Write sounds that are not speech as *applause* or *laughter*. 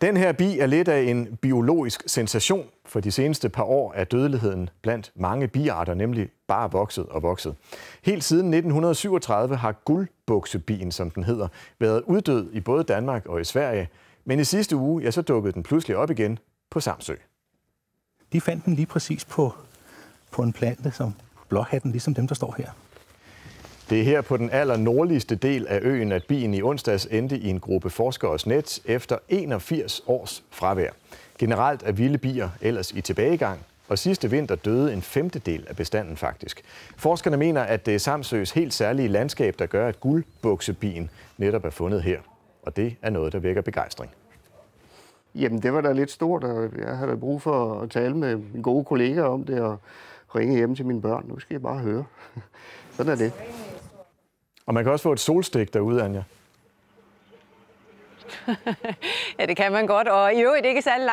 Den her bi er lidt af en biologisk sensation, for de seneste par år er dødeligheden blandt mange biarter nemlig bare vokset og vokset. Helt siden 1937 har guldbuksebien, som den hedder, været uddød i både Danmark og i Sverige, men i sidste uge ja, så dukkede den pludselig op igen på Samsø. De fandt den lige præcis på, på en plante som blåhatten, ligesom dem, der står her. Det er her på den aller nordligste del af øen, at bien i onsdags endte i en gruppe forskeres net efter 81 års fravær. Generelt er vilde bier ellers i tilbagegang, og sidste vinter døde en femtedel af bestanden faktisk. Forskerne mener, at det er Samsøs helt særlige landskab, der gør, at guldbuksebien netop er fundet her. Og det er noget, der vækker begejstring. Jamen, det var da lidt stort, og jeg havde brug for at tale med mine gode kollegaer om det, og ringe hjem til mine børn. Nu skal jeg bare høre. *laughs* Sådan er det. Og man kan også få et solstik derude, Anja. *laughs* ja, det kan man godt, og i øvrigt ikke særlig langt.